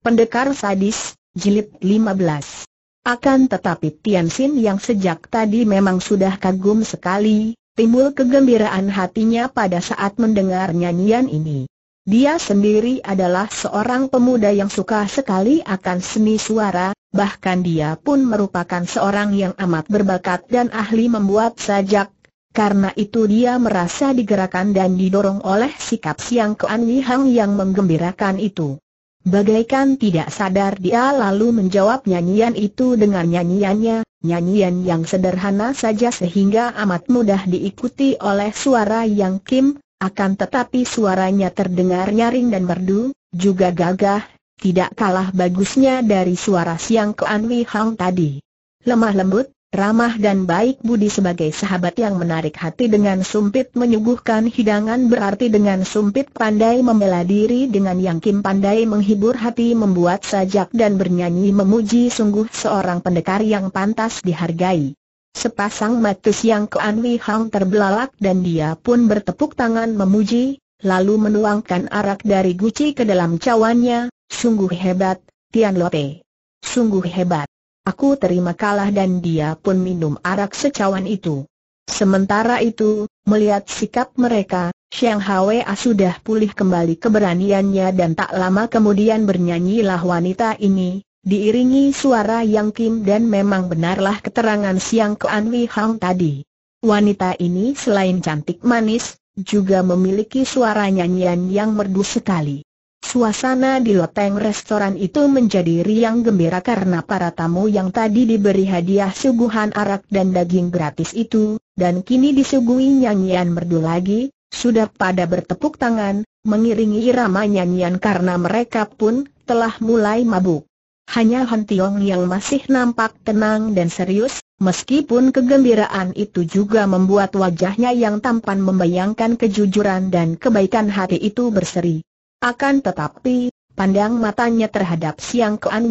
Pendekar Sadis, Jilid 15 Akan tetapi Tian Xin yang sejak tadi memang sudah kagum sekali, timbul kegembiraan hatinya pada saat mendengar nyanyian ini. Dia sendiri adalah seorang pemuda yang suka sekali akan seni suara, bahkan dia pun merupakan seorang yang amat berbakat dan ahli membuat sajak. Karena itu dia merasa digerakkan dan didorong oleh sikap Siang keanihang yang menggembirakan itu. Bagaikan tidak sadar dia lalu menjawab nyanyian itu dengan nyanyiannya, nyanyian yang sederhana saja sehingga amat mudah diikuti oleh suara yang kim, akan tetapi suaranya terdengar nyaring dan merdu, juga gagah, tidak kalah bagusnya dari suara siang Ke Anwi Hang tadi. Lemah lembut, Ramah dan baik budi sebagai sahabat yang menarik hati dengan sumpit menyuguhkan hidangan berarti dengan sumpit pandai membela diri dengan yang kim pandai menghibur hati membuat sajak dan bernyanyi memuji sungguh seorang pendekar yang pantas dihargai. Sepasang mata yang Kuan Wei Hang terbelalak dan dia pun bertepuk tangan memuji, lalu menuangkan arak dari guci ke dalam cawannya, sungguh hebat, Tian Lope. Sungguh hebat. Aku terima kalah dan dia pun minum arak secawan itu. Sementara itu, melihat sikap mereka, Xiang Hwa sudah pulih kembali keberaniannya dan tak lama kemudian bernyanyilah wanita ini, diiringi suara Yang Kim dan memang benarlah keterangan Xiang Kuan Wei Hang tadi. Wanita ini selain cantik manis, juga memiliki suara nyanyian yang merdu sekali. Suasana di loteng restoran itu menjadi riang gembira karena para tamu yang tadi diberi hadiah suguhan arak dan daging gratis itu, dan kini disuguhi nyanyian merdu lagi, sudah pada bertepuk tangan, mengiringi irama nyanyian karena mereka pun telah mulai mabuk. Hanya Han Tiong yang masih nampak tenang dan serius, meskipun kegembiraan itu juga membuat wajahnya yang tampan membayangkan kejujuran dan kebaikan hati itu berseri. Akan tetapi, pandang matanya terhadap Siang Kean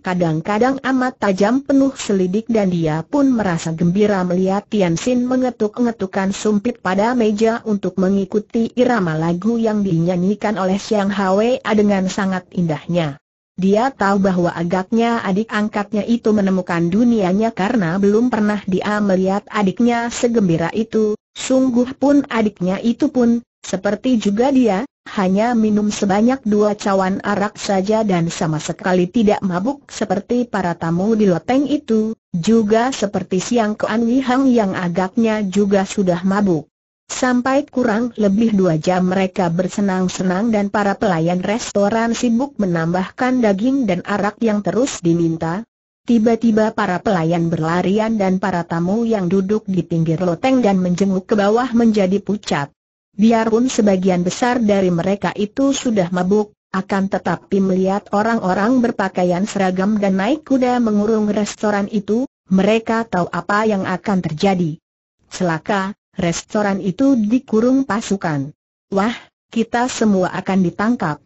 kadang-kadang amat tajam penuh selidik dan dia pun merasa gembira melihat Tian Xin mengetuk-ngetukan sumpit pada meja untuk mengikuti irama lagu yang dinyanyikan oleh Siang Hwee dengan sangat indahnya. Dia tahu bahwa agaknya adik angkatnya itu menemukan dunianya karena belum pernah dia melihat adiknya segembira itu, sungguh pun adiknya itu pun, seperti juga dia, hanya minum sebanyak dua cawan arak saja dan sama sekali tidak mabuk seperti para tamu di loteng itu, juga seperti Siang Kuan Wihang yang agaknya juga sudah mabuk. Sampai kurang lebih dua jam mereka bersenang-senang dan para pelayan restoran sibuk menambahkan daging dan arak yang terus diminta. Tiba-tiba para pelayan berlarian dan para tamu yang duduk di pinggir loteng dan menjenguk ke bawah menjadi pucat. Biarpun sebagian besar dari mereka itu sudah mabuk, akan tetapi melihat orang-orang berpakaian seragam dan naik kuda mengurung restoran itu, mereka tahu apa yang akan terjadi. Celaka, restoran itu dikurung pasukan. Wah, kita semua akan ditangkap.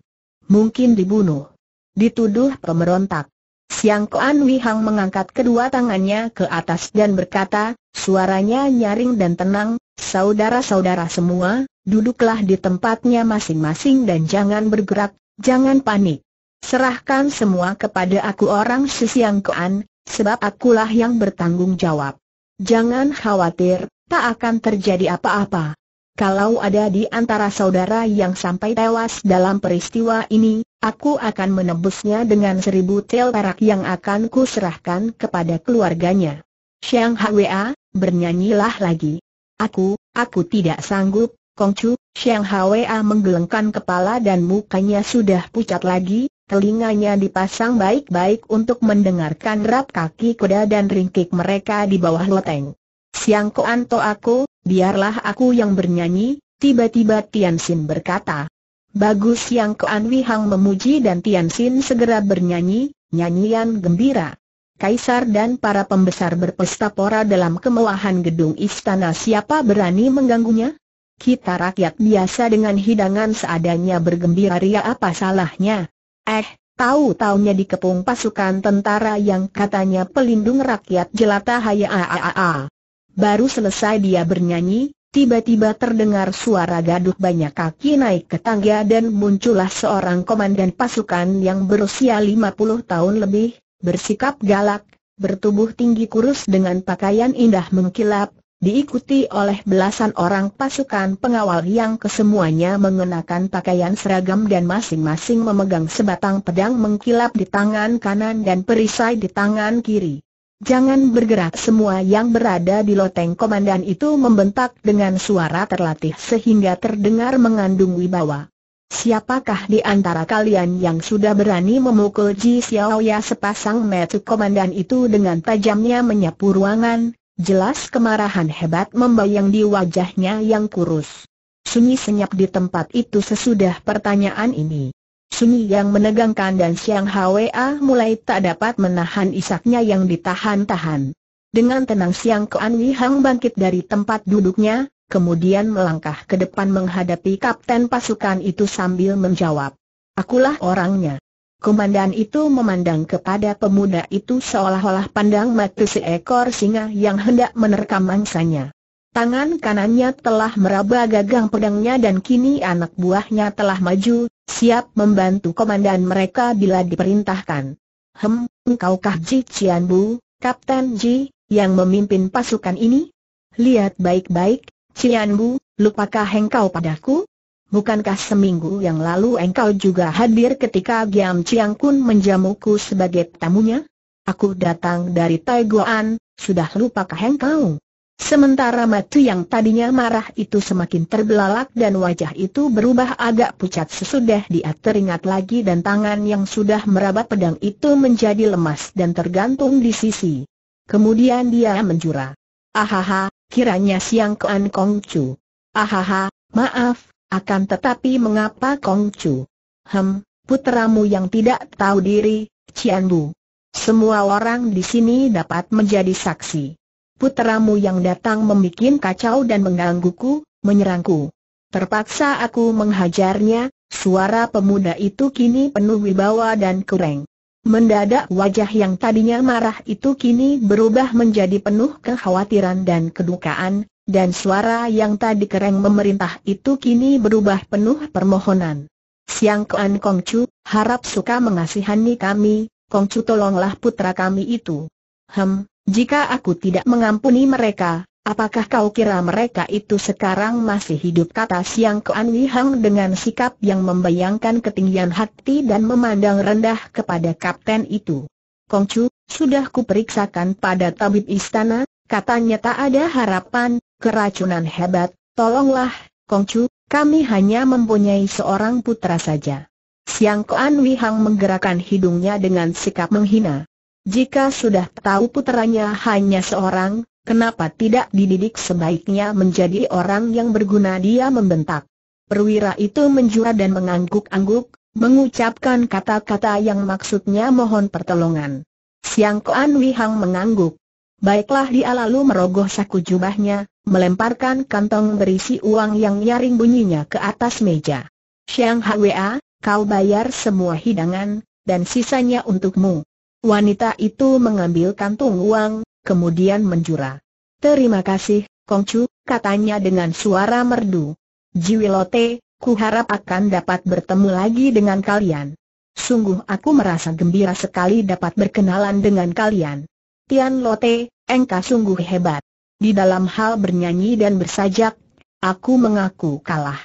Mungkin dibunuh. Dituduh pemberontak. Siang Koan Wihang mengangkat kedua tangannya ke atas dan berkata, suaranya nyaring dan tenang, saudara-saudara semua, duduklah di tempatnya masing-masing dan jangan bergerak, jangan panik. Serahkan semua kepada aku orang Sisiang kean, sebab akulah yang bertanggung jawab. Jangan khawatir, tak akan terjadi apa-apa. Kalau ada di antara saudara yang sampai tewas dalam peristiwa ini, aku akan menebusnya dengan seribu tel perak yang akan kuserahkan kepada keluarganya. Siang Hwa, bernyanyilah lagi. Aku, aku tidak sanggup, Kongcu, Xiang Hwa menggelengkan kepala dan mukanya sudah pucat lagi, telinganya dipasang baik-baik untuk mendengarkan rap kaki kuda dan ringkik mereka di bawah loteng. Siang Koanto aku, biarlah aku yang bernyanyi, tiba-tiba Tian Xin berkata. Bagus Siang Koan Wihang memuji dan Tian Xin segera bernyanyi, nyanyian gembira. Kaisar dan para pembesar berpesta pora dalam kemewahan gedung istana siapa berani mengganggunya? Kita rakyat biasa dengan hidangan seadanya bergembira ria apa salahnya? Eh, tahu-taunya dikepung pasukan tentara yang katanya pelindung rakyat jelata haya aaa. Baru selesai dia bernyanyi, tiba-tiba terdengar suara gaduh banyak kaki naik ke tangga dan muncullah seorang komandan pasukan yang berusia 50 tahun lebih, bersikap galak, bertubuh tinggi kurus dengan pakaian indah mengkilap, diikuti oleh belasan orang pasukan pengawal yang kesemuanya mengenakan pakaian seragam dan masing-masing memegang sebatang pedang mengkilap di tangan kanan dan perisai di tangan kiri. Jangan bergerak semua yang berada di loteng komandan itu membentak dengan suara terlatih sehingga terdengar mengandung wibawa. Siapakah di antara kalian yang sudah berani memukul Ji Xiaoya sepasang metu komandan itu dengan tajamnya menyapu ruangan, Jelas kemarahan hebat membayang di wajahnya yang kurus. Sunyi senyap di tempat itu sesudah pertanyaan ini. Sunyi yang menegangkan dan Siang Hwa mulai tak dapat menahan isaknya yang ditahan-tahan. Dengan tenang Siang Kuan Wihang bangkit dari tempat duduknya, kemudian melangkah ke depan menghadapi kapten pasukan itu sambil menjawab. Akulah orangnya. Komandan itu memandang kepada pemuda itu seolah-olah pandang mata seekor singa yang hendak menerkam mangsanya. Tangan kanannya telah meraba gagang pedangnya dan kini anak buahnya telah maju, siap membantu komandan mereka bila diperintahkan. Hem, engkaukah Ji Cian Bu, Kapten Ji, yang memimpin pasukan ini? Lihat baik-baik, Cian Bu, lupakah engkau padaku? Bukankah seminggu yang lalu engkau juga hadir ketika Giam Chiang Kun menjamuku sebagai tamunya? Aku datang dari Taiguan, sudah lupakah engkau? Sementara Matu yang tadinya marah itu semakin terbelalak dan wajah itu berubah agak pucat sesudah dia teringat lagi dan tangan yang sudah meraba pedang itu menjadi lemas dan tergantung di sisi. Kemudian dia menjura. Ahaha, kiranya siang Kuan Chu. Ahaha, maaf, akan tetapi mengapa Kongcu? Hem, putramu yang tidak tahu diri, Cian Bu. Semua orang di sini dapat menjadi saksi. Putramu yang datang membuat kacau dan menggangguku, menyerangku. Terpaksa aku menghajarnya, suara pemuda itu kini penuh wibawa dan kureng. Mendadak wajah yang tadinya marah itu kini berubah menjadi penuh kekhawatiran dan kedukaan, dan suara yang tadi kereng memerintah itu kini berubah penuh permohonan. Siang Kuan Kong Chu, harap suka mengasihani kami, Kong Chu tolonglah putra kami itu. Hem, jika aku tidak mengampuni mereka, apakah kau kira mereka itu sekarang masih hidup kata Siang Kuan Hang dengan sikap yang membayangkan ketinggian hati dan memandang rendah kepada kapten itu. Kong Chu, sudah kuperiksakan pada tabib istana, katanya tak ada harapan, keracunan hebat, tolonglah, Kongcu, kami hanya mempunyai seorang putra saja. Siang Kuan Wihang menggerakkan hidungnya dengan sikap menghina. Jika sudah tahu putranya hanya seorang, kenapa tidak dididik sebaiknya menjadi orang yang berguna dia membentak. Perwira itu menjura dan mengangguk-angguk, mengucapkan kata-kata yang maksudnya mohon pertolongan. Siang Kuan Wihang mengangguk. Baiklah dia lalu merogoh saku jubahnya, melemparkan kantong berisi uang yang nyaring bunyinya ke atas meja. Siang Hwa, kau bayar semua hidangan, dan sisanya untukmu. Wanita itu mengambil kantung uang, kemudian menjura. Terima kasih, Kongcu, katanya dengan suara merdu. Jiwilote, ku harap akan dapat bertemu lagi dengan kalian. Sungguh aku merasa gembira sekali dapat berkenalan dengan kalian. Tian Lote, engkau sungguh hebat. Di dalam hal bernyanyi dan bersajak, aku mengaku kalah.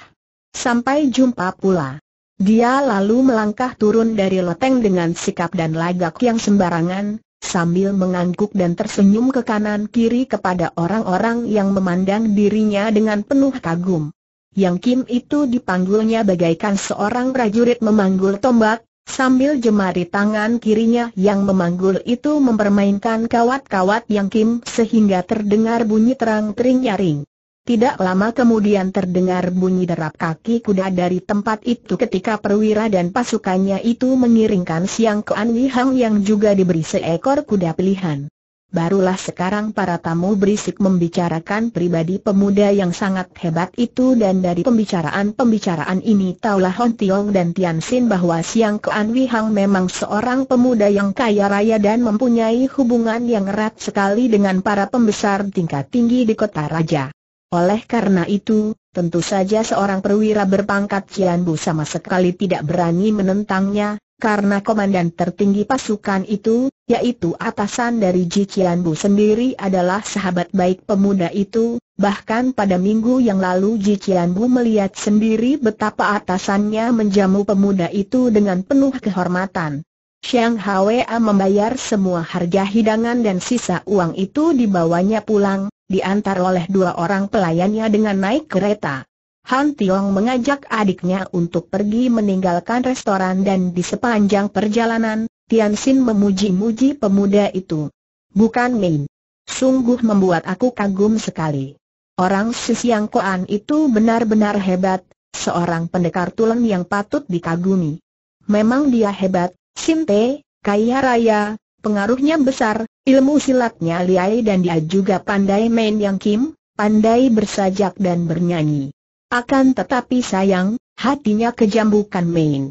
Sampai jumpa pula. Dia lalu melangkah turun dari loteng dengan sikap dan lagak yang sembarangan, sambil mengangguk dan tersenyum ke kanan kiri kepada orang-orang yang memandang dirinya dengan penuh kagum. Yang Kim itu dipanggulnya bagaikan seorang prajurit memanggul tombak, Sambil jemari tangan kirinya yang memanggul itu mempermainkan kawat-kawat yang kim sehingga terdengar bunyi terang tering nyaring. Tidak lama kemudian terdengar bunyi derap kaki kuda dari tempat itu ketika perwira dan pasukannya itu mengiringkan Siang ke Hang yang juga diberi seekor kuda pilihan barulah sekarang para tamu berisik membicarakan pribadi pemuda yang sangat hebat itu dan dari pembicaraan-pembicaraan ini taulah Hon Tiong dan Tian Xin bahwa Siang Kuan Wi Hang memang seorang pemuda yang kaya raya dan mempunyai hubungan yang erat sekali dengan para pembesar tingkat tinggi di kota raja. Oleh karena itu, tentu saja seorang perwira berpangkat bu sama sekali tidak berani menentangnya, karena komandan tertinggi pasukan itu, yaitu atasan dari Ji sendiri adalah sahabat baik pemuda itu, bahkan pada minggu yang lalu Ji melihat sendiri betapa atasannya menjamu pemuda itu dengan penuh kehormatan. Xiang Hwa membayar semua harga hidangan dan sisa uang itu dibawanya pulang, diantar oleh dua orang pelayannya dengan naik kereta. Han Tiong mengajak adiknya untuk pergi meninggalkan restoran dan di sepanjang perjalanan, Tian Xin memuji-muji pemuda itu. Bukan main. Sungguh membuat aku kagum sekali. Orang Sisiang Koan itu benar-benar hebat, seorang pendekar tulen yang patut dikagumi. Memang dia hebat, Sinte, kaya raya, pengaruhnya besar, ilmu silatnya liai dan dia juga pandai main yang kim, pandai bersajak dan bernyanyi. Akan tetapi sayang, hatinya kejam bukan main.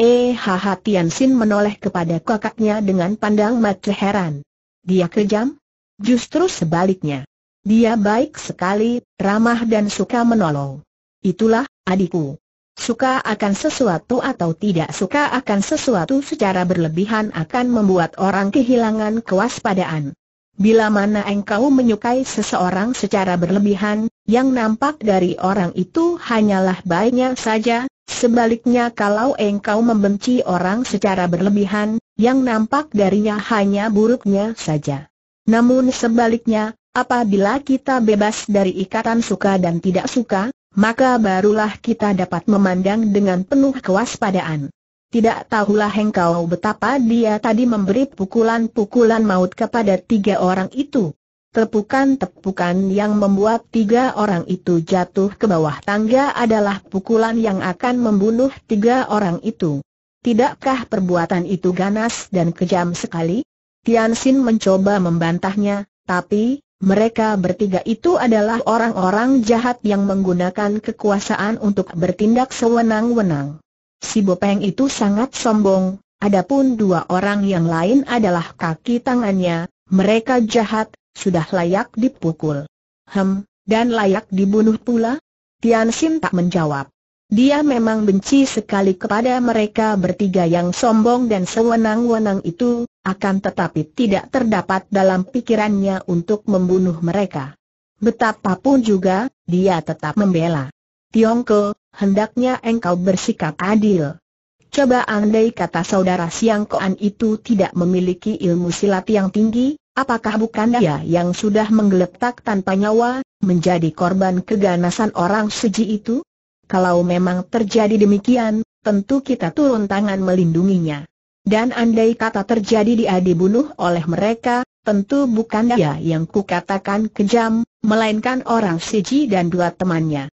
Eh ha Tian Sin menoleh kepada kakaknya dengan pandang mata heran. Dia kejam? Justru sebaliknya. Dia baik sekali, ramah dan suka menolong. Itulah, adikku. Suka akan sesuatu atau tidak suka akan sesuatu secara berlebihan akan membuat orang kehilangan kewaspadaan. Bila mana engkau menyukai seseorang secara berlebihan, yang nampak dari orang itu hanyalah baiknya saja, sebaliknya kalau engkau membenci orang secara berlebihan, yang nampak darinya hanya buruknya saja. Namun sebaliknya, apabila kita bebas dari ikatan suka dan tidak suka, maka barulah kita dapat memandang dengan penuh kewaspadaan. Tidak tahulah engkau betapa dia tadi memberi pukulan-pukulan maut kepada tiga orang itu. Tepukan-tepukan yang membuat tiga orang itu jatuh ke bawah tangga adalah pukulan yang akan membunuh tiga orang itu. Tidakkah perbuatan itu ganas dan kejam sekali? Tian Xin mencoba membantahnya, tapi mereka bertiga itu adalah orang-orang jahat yang menggunakan kekuasaan untuk bertindak sewenang-wenang. Si Bopeng itu sangat sombong, adapun dua orang yang lain adalah kaki tangannya, mereka jahat, sudah layak dipukul. Hem, dan layak dibunuh pula? Tian Xin tak menjawab. Dia memang benci sekali kepada mereka bertiga yang sombong dan sewenang-wenang itu, akan tetapi tidak terdapat dalam pikirannya untuk membunuh mereka. Betapapun juga, dia tetap membela. Tiongko, hendaknya engkau bersikap adil. Coba andai kata saudara Siang Koan itu tidak memiliki ilmu silat yang tinggi, apakah bukan dia yang sudah menggeletak tanpa nyawa, menjadi korban keganasan orang seji itu? Kalau memang terjadi demikian, tentu kita turun tangan melindunginya. Dan andai kata terjadi dia dibunuh oleh mereka, tentu bukan dia yang kukatakan kejam, melainkan orang Seji dan dua temannya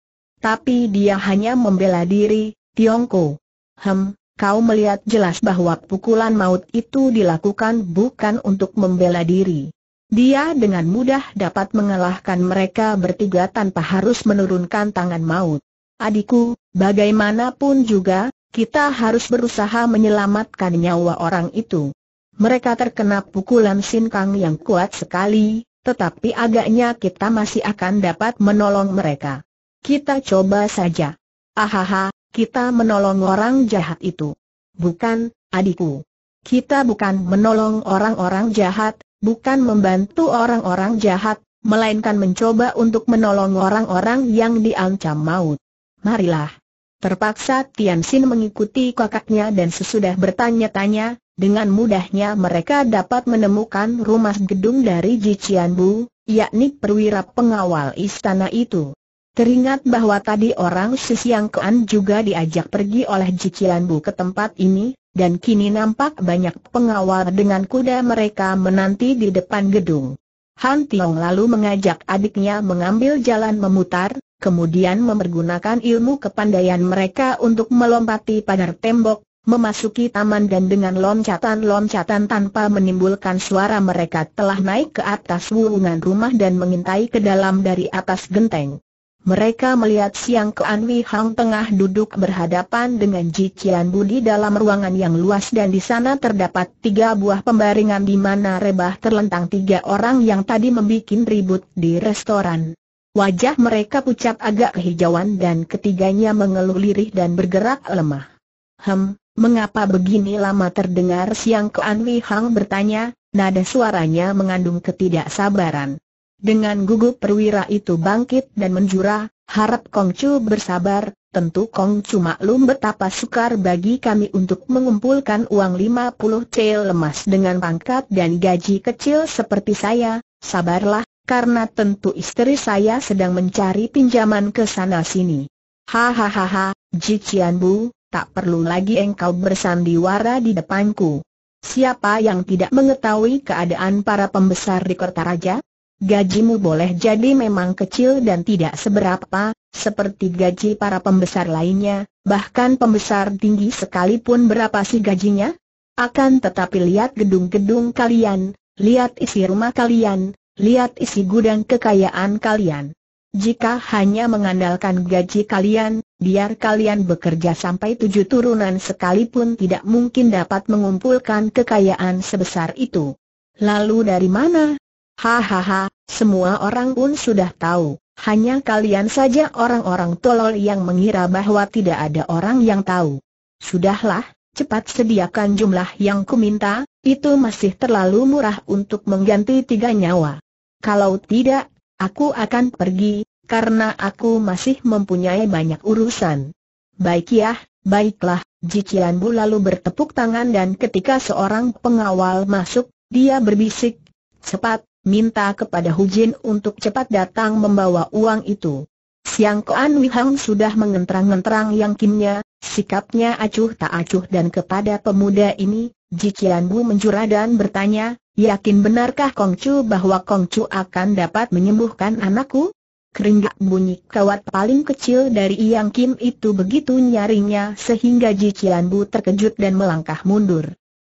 tapi dia hanya membela diri, Tiongko. Hem, kau melihat jelas bahwa pukulan maut itu dilakukan bukan untuk membela diri. Dia dengan mudah dapat mengalahkan mereka bertiga tanpa harus menurunkan tangan maut. Adikku, bagaimanapun juga, kita harus berusaha menyelamatkan nyawa orang itu. Mereka terkena pukulan sin kang yang kuat sekali, tetapi agaknya kita masih akan dapat menolong mereka. Kita coba saja. Ahaha, kita menolong orang jahat itu. Bukan, adikku. Kita bukan menolong orang-orang jahat, bukan membantu orang-orang jahat, melainkan mencoba untuk menolong orang-orang yang diancam maut. Marilah. Terpaksa Tian Xin mengikuti kakaknya dan sesudah bertanya-tanya, dengan mudahnya mereka dapat menemukan rumah gedung dari Jician Bu, yakni perwira pengawal istana itu. Teringat bahwa tadi orang siang Kean juga diajak pergi oleh Cicilan Bu ke tempat ini, dan kini nampak banyak pengawal dengan kuda mereka menanti di depan gedung. Han Tiong lalu mengajak adiknya mengambil jalan memutar, kemudian mempergunakan ilmu kepandaian mereka untuk melompati pagar tembok, memasuki taman dan dengan loncatan-loncatan tanpa menimbulkan suara mereka telah naik ke atas wuungan rumah dan mengintai ke dalam dari atas genteng. Mereka melihat Siang Kean Wei Hang tengah duduk berhadapan dengan Ji Qian Budi dalam ruangan yang luas dan di sana terdapat tiga buah pembaringan di mana rebah terlentang tiga orang yang tadi membuat ribut di restoran. Wajah mereka pucat agak kehijauan dan ketiganya mengeluh lirih dan bergerak lemah. Hem, mengapa begini lama terdengar Siang Kean Wei Hang bertanya, nada suaranya mengandung ketidaksabaran. Dengan gugup perwira itu bangkit dan menjurah. harap Kong Kongcu bersabar, tentu Kong Kongcu maklum betapa sukar bagi kami untuk mengumpulkan uang 50 cel lemas dengan pangkat dan gaji kecil seperti saya, sabarlah, karena tentu istri saya sedang mencari pinjaman ke sana-sini. Hahaha, Qian Bu, tak perlu lagi engkau bersandiwara di depanku. Siapa yang tidak mengetahui keadaan para pembesar di Kota Raja? Gajimu boleh jadi memang kecil dan tidak seberapa, seperti gaji para pembesar lainnya, bahkan pembesar tinggi sekalipun berapa sih gajinya? Akan tetapi lihat gedung-gedung kalian, lihat isi rumah kalian, lihat isi gudang kekayaan kalian. Jika hanya mengandalkan gaji kalian, biar kalian bekerja sampai tujuh turunan sekalipun tidak mungkin dapat mengumpulkan kekayaan sebesar itu. Lalu dari mana Hahaha, semua orang pun sudah tahu. Hanya kalian saja orang-orang tolol yang mengira bahwa tidak ada orang yang tahu. Sudahlah, cepat sediakan jumlah yang kuminta, itu masih terlalu murah untuk mengganti tiga nyawa. Kalau tidak, aku akan pergi, karena aku masih mempunyai banyak urusan. Baik ya, baiklah, Jician Bu lalu bertepuk tangan dan ketika seorang pengawal masuk, dia berbisik, Cepat, minta kepada Hu Jin untuk cepat datang membawa uang itu. Siang Koan Wihang sudah mengentrang-entrang yang kimnya, sikapnya acuh tak acuh dan kepada pemuda ini, Qian Bu menjura dan bertanya, yakin benarkah Kong Chu bahwa Kong Chu akan dapat menyembuhkan anakku? Keringat bunyi kawat paling kecil dari Yang Kim itu begitu nyaringnya sehingga Ji Qian Bu terkejut dan melangkah mundur.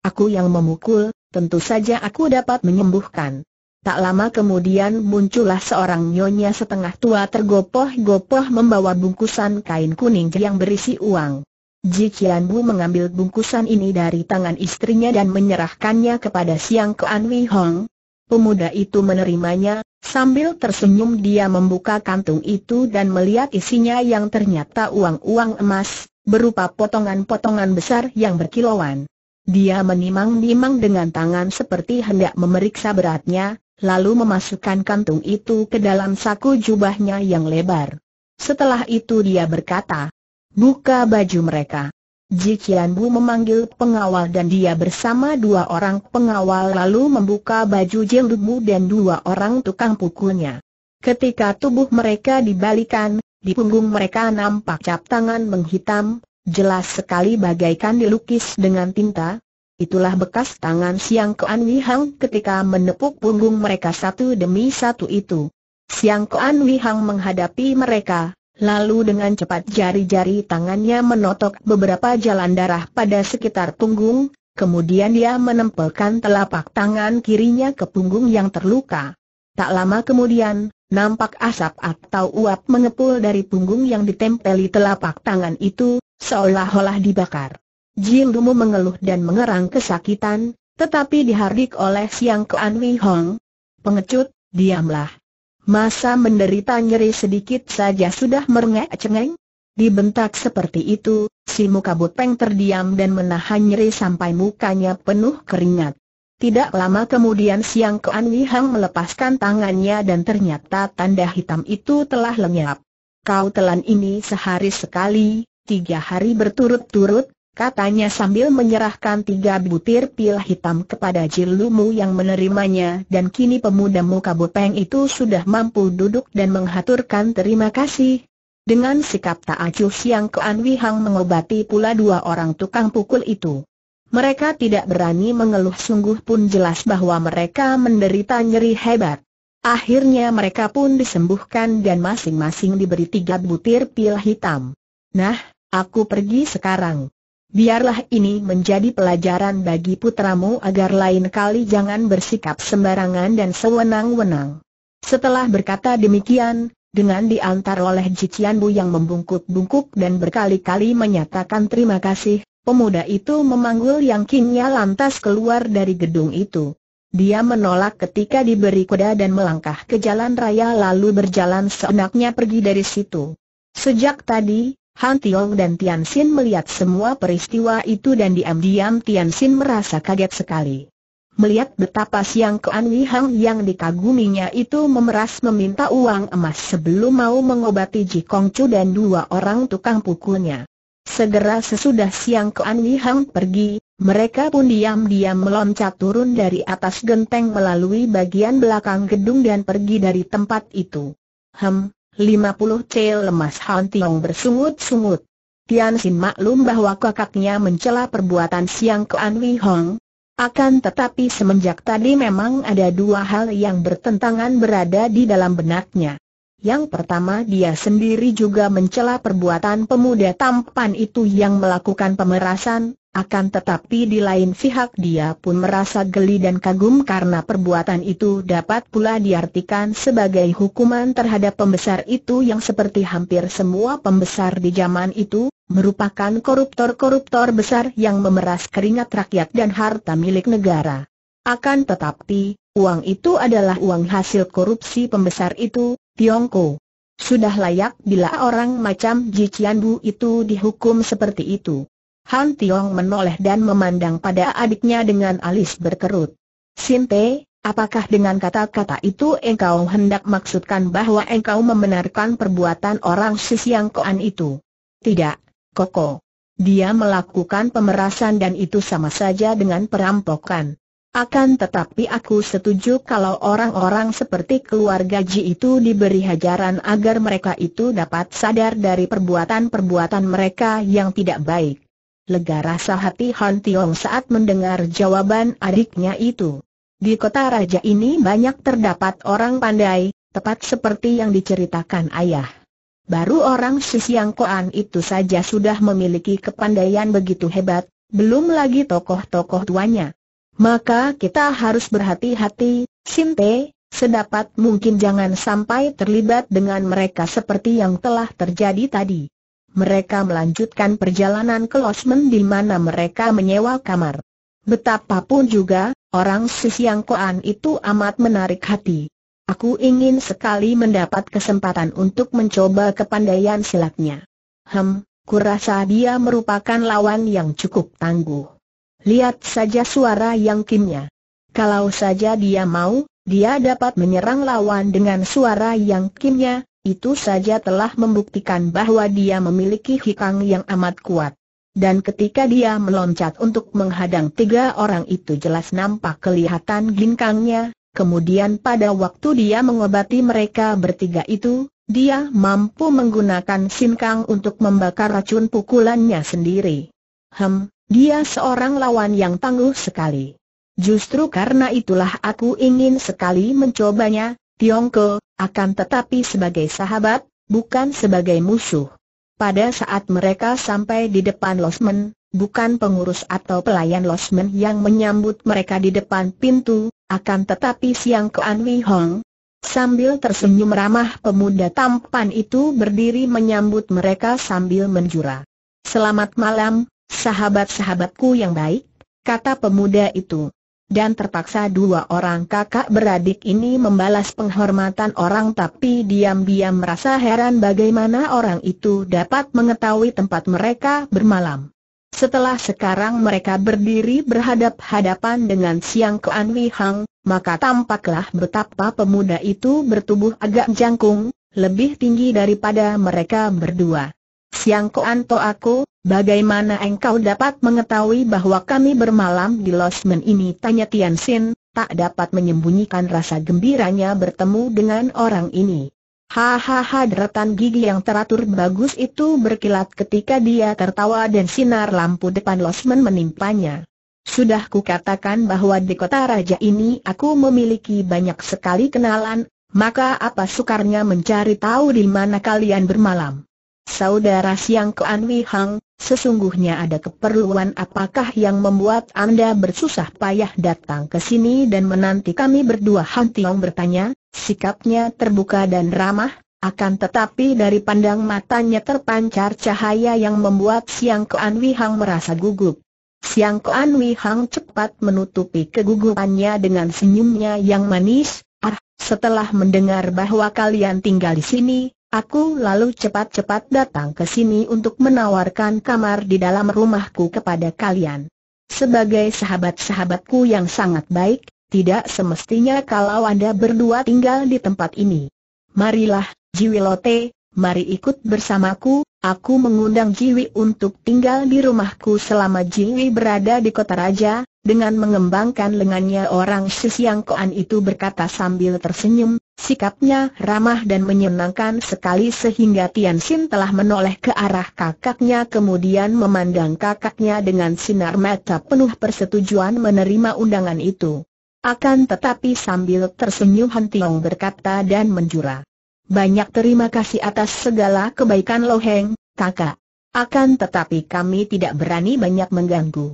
Aku yang memukul, tentu saja aku dapat menyembuhkan. Tak lama kemudian muncullah seorang nyonya setengah tua tergopoh-gopoh membawa bungkusan kain kuning yang berisi uang. Ji Qian Bu mengambil bungkusan ini dari tangan istrinya dan menyerahkannya kepada Siang An Wei Hong. Pemuda itu menerimanya, sambil tersenyum dia membuka kantung itu dan melihat isinya yang ternyata uang-uang emas, berupa potongan-potongan besar yang berkilauan. Dia menimang-nimang dengan tangan seperti hendak memeriksa beratnya, lalu memasukkan kantung itu ke dalam saku jubahnya yang lebar. Setelah itu dia berkata, buka baju mereka. Ji Qian memanggil pengawal dan dia bersama dua orang pengawal lalu membuka baju jilbab dan dua orang tukang pukulnya. Ketika tubuh mereka dibalikan, di punggung mereka nampak cap tangan menghitam, jelas sekali bagaikan dilukis dengan tinta, Itulah bekas tangan Siang Kuan Hang ketika menepuk punggung mereka satu demi satu itu. Siang Kuan Hang menghadapi mereka, lalu dengan cepat jari-jari tangannya menotok beberapa jalan darah pada sekitar punggung, kemudian dia menempelkan telapak tangan kirinya ke punggung yang terluka. Tak lama kemudian, nampak asap atau uap mengepul dari punggung yang ditempeli telapak tangan itu, seolah-olah dibakar. Jin Lumu mengeluh dan mengerang kesakitan, tetapi dihardik oleh Siang Kuan Wei Hong. Pengecut, diamlah. Masa menderita nyeri sedikit saja sudah merengek cengeng? Dibentak seperti itu, si muka buteng terdiam dan menahan nyeri sampai mukanya penuh keringat. Tidak lama kemudian Siang Kuan Hong melepaskan tangannya dan ternyata tanda hitam itu telah lenyap. Kau telan ini sehari sekali, tiga hari berturut-turut, katanya sambil menyerahkan tiga butir pil hitam kepada Jilumu yang menerimanya dan kini pemuda muka bopeng itu sudah mampu duduk dan menghaturkan terima kasih. Dengan sikap tak acuh Siang Kuan Wihang mengobati pula dua orang tukang pukul itu. Mereka tidak berani mengeluh sungguh pun jelas bahwa mereka menderita nyeri hebat. Akhirnya mereka pun disembuhkan dan masing-masing diberi tiga butir pil hitam. Nah, aku pergi sekarang. Biarlah ini menjadi pelajaran bagi putramu agar lain kali jangan bersikap sembarangan dan sewenang-wenang. Setelah berkata demikian, dengan diantar oleh Jician yang membungkuk-bungkuk dan berkali-kali menyatakan terima kasih, pemuda itu memanggul Yang Kingnya lantas keluar dari gedung itu. Dia menolak ketika diberi kuda dan melangkah ke jalan raya lalu berjalan seenaknya pergi dari situ. Sejak tadi, Han Tiong dan Tian Xin melihat semua peristiwa itu dan diam-diam Tian Xin merasa kaget sekali. Melihat betapa Siang Kuan Wi Hang yang dikaguminya itu memeras meminta uang emas sebelum mau mengobati Ji Kong Chu dan dua orang tukang pukulnya. Segera sesudah Siang Kuan Wi Hang pergi, mereka pun diam-diam meloncat turun dari atas genteng melalui bagian belakang gedung dan pergi dari tempat itu. Hem, 50 tail lemas Han Tiong bersungut-sungut. Tian Sin maklum bahwa kakaknya mencela perbuatan Siang Kuan Wei Hong. Akan tetapi semenjak tadi memang ada dua hal yang bertentangan berada di dalam benaknya. Yang pertama dia sendiri juga mencela perbuatan pemuda tampan itu yang melakukan pemerasan, akan tetapi di lain pihak dia pun merasa geli dan kagum karena perbuatan itu dapat pula diartikan sebagai hukuman terhadap pembesar itu yang seperti hampir semua pembesar di zaman itu, merupakan koruptor-koruptor besar yang memeras keringat rakyat dan harta milik negara. Akan tetapi, uang itu adalah uang hasil korupsi pembesar itu, Tiongko. Sudah layak bila orang macam Ji itu dihukum seperti itu. Han Tiong menoleh dan memandang pada adiknya dengan alis berkerut. Sinte, apakah dengan kata-kata itu engkau hendak maksudkan bahwa engkau membenarkan perbuatan orang Sisiang Koan itu? Tidak, Koko. Dia melakukan pemerasan dan itu sama saja dengan perampokan. Akan tetapi aku setuju kalau orang-orang seperti keluarga Ji itu diberi hajaran agar mereka itu dapat sadar dari perbuatan-perbuatan mereka yang tidak baik. Lega rasa hati Han Tiong saat mendengar jawaban adiknya itu. Di kota raja ini banyak terdapat orang pandai, tepat seperti yang diceritakan ayah. Baru orang Sisiang Koan itu saja sudah memiliki kepandaian begitu hebat, belum lagi tokoh-tokoh tuanya. Maka kita harus berhati-hati, Sinte. sedapat mungkin jangan sampai terlibat dengan mereka seperti yang telah terjadi tadi. Mereka melanjutkan perjalanan ke Losmen di mana mereka menyewa kamar. Betapapun juga, orang yang Koan itu amat menarik hati. Aku ingin sekali mendapat kesempatan untuk mencoba kepandaian silatnya. Hem, kurasa dia merupakan lawan yang cukup tangguh. Lihat saja suara yang kimnya. Kalau saja dia mau, dia dapat menyerang lawan dengan suara yang kimnya, itu saja telah membuktikan bahwa dia memiliki hikang yang amat kuat. Dan ketika dia meloncat untuk menghadang tiga orang itu jelas nampak kelihatan ginkangnya, kemudian pada waktu dia mengobati mereka bertiga itu, dia mampu menggunakan sinkang untuk membakar racun pukulannya sendiri. Hem, dia seorang lawan yang tangguh sekali. Justru karena itulah aku ingin sekali mencobanya, Tiongko, akan tetapi sebagai sahabat, bukan sebagai musuh. Pada saat mereka sampai di depan losmen, bukan pengurus atau pelayan losmen yang menyambut mereka di depan pintu, akan tetapi Siang ke Anwi Hong. Sambil tersenyum ramah pemuda tampan itu berdiri menyambut mereka sambil menjura. Selamat malam, Sahabat-sahabatku yang baik, kata pemuda itu. Dan terpaksa dua orang kakak beradik ini membalas penghormatan orang tapi diam-diam merasa heran bagaimana orang itu dapat mengetahui tempat mereka bermalam. Setelah sekarang mereka berdiri berhadap-hadapan dengan Siang Kuan Hang, maka tampaklah betapa pemuda itu bertubuh agak jangkung, lebih tinggi daripada mereka berdua. Siang Kuan To aku, Bagaimana engkau dapat mengetahui bahwa kami bermalam di losmen ini? Tanya Tian Xin, tak dapat menyembunyikan rasa gembiranya bertemu dengan orang ini. Hahaha deretan gigi yang teratur bagus itu berkilat ketika dia tertawa dan sinar lampu depan losmen menimpanya. Sudah ku katakan bahwa di kota raja ini aku memiliki banyak sekali kenalan, maka apa sukarnya mencari tahu di mana kalian bermalam. Saudara Siang ke Anwi Hang, Sesungguhnya ada keperluan apakah yang membuat Anda bersusah payah datang ke sini dan menanti kami berdua Han Tiong bertanya, sikapnya terbuka dan ramah, akan tetapi dari pandang matanya terpancar cahaya yang membuat Siang Kuan Wei Hang merasa gugup. Siang Kuan Wei Hang cepat menutupi kegugupannya dengan senyumnya yang manis, Ah, setelah mendengar bahwa kalian tinggal di sini, Aku lalu cepat-cepat datang ke sini untuk menawarkan kamar di dalam rumahku kepada kalian. Sebagai sahabat-sahabatku yang sangat baik, tidak semestinya kalau Anda berdua tinggal di tempat ini. Marilah, Jiwilote, mari ikut bersamaku, aku mengundang Jiwi untuk tinggal di rumahku selama Jiwi berada di kota raja, dengan mengembangkan lengannya orang Sisiang Koan itu berkata sambil tersenyum, sikapnya ramah dan menyenangkan sekali sehingga Tian Xin telah menoleh ke arah kakaknya kemudian memandang kakaknya dengan sinar mata penuh persetujuan menerima undangan itu. Akan tetapi sambil tersenyum Han Tiong berkata dan menjura. Banyak terima kasih atas segala kebaikan Loheng, kakak. Akan tetapi kami tidak berani banyak mengganggu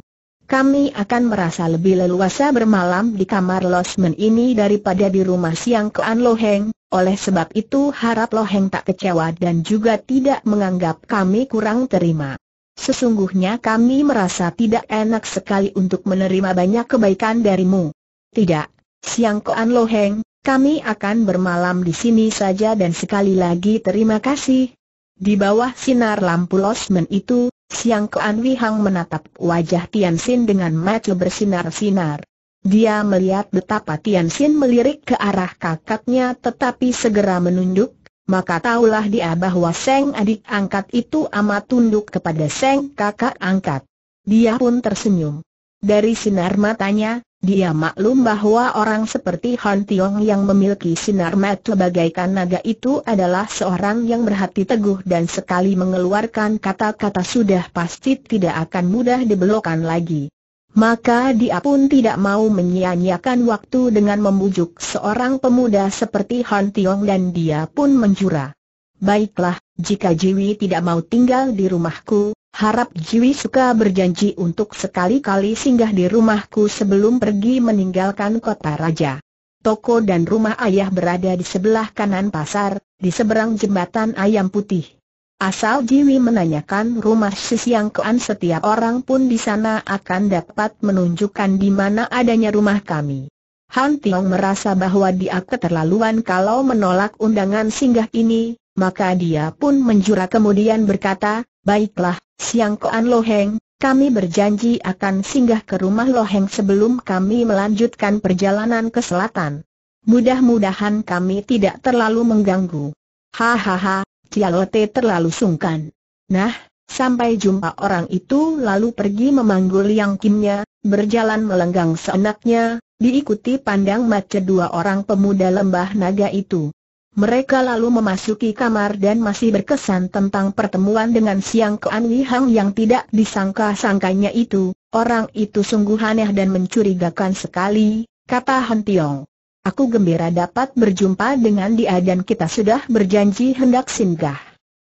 kami akan merasa lebih leluasa bermalam di kamar losmen ini daripada di rumah siang Kean Loheng, oleh sebab itu harap Loheng tak kecewa dan juga tidak menganggap kami kurang terima. Sesungguhnya kami merasa tidak enak sekali untuk menerima banyak kebaikan darimu. Tidak, siang Kean Loheng, kami akan bermalam di sini saja dan sekali lagi terima kasih. Di bawah sinar lampu losmen itu, Siang Kean Hang menatap wajah Tian Xin dengan mata bersinar-sinar. Dia melihat betapa Tian Xin melirik ke arah kakaknya tetapi segera menunduk, maka taulah dia bahwa Seng adik angkat itu amat tunduk kepada Seng kakak angkat. Dia pun tersenyum. Dari sinar matanya, dia maklum bahwa orang seperti Han Tiong yang memiliki sinar mata bagaikan naga itu adalah seorang yang berhati teguh dan sekali mengeluarkan kata-kata sudah pasti tidak akan mudah dibelokkan lagi. Maka dia pun tidak mau menyia-nyiakan waktu dengan membujuk seorang pemuda seperti Han Tiong dan dia pun menjura. Baiklah, jika Jiwi tidak mau tinggal di rumahku, Harap Jiwi Suka berjanji untuk sekali-kali singgah di rumahku sebelum pergi meninggalkan kota raja. Toko dan rumah ayah berada di sebelah kanan pasar, di seberang jembatan Ayam Putih. Asal Jiwi menanyakan rumah Siang Kean setiap orang pun di sana akan dapat menunjukkan di mana adanya rumah kami. Han Tiong merasa bahwa dia keterlaluan kalau menolak undangan singgah ini, maka dia pun menjura kemudian berkata, Baiklah, Siang Koan Loheng, kami berjanji akan singgah ke rumah Loheng sebelum kami melanjutkan perjalanan ke selatan. Mudah-mudahan kami tidak terlalu mengganggu. Hahaha, Cialote terlalu sungkan. Nah, sampai jumpa orang itu lalu pergi memanggul yang kimnya, berjalan melenggang seenaknya, diikuti pandang mata dua orang pemuda lembah naga itu. Mereka lalu memasuki kamar dan masih berkesan tentang pertemuan dengan Siang Kean Wihang yang tidak disangka-sangkanya itu. Orang itu sungguh aneh dan mencurigakan sekali, kata Han Tiong. Aku gembira dapat berjumpa dengan dia dan kita sudah berjanji hendak singgah.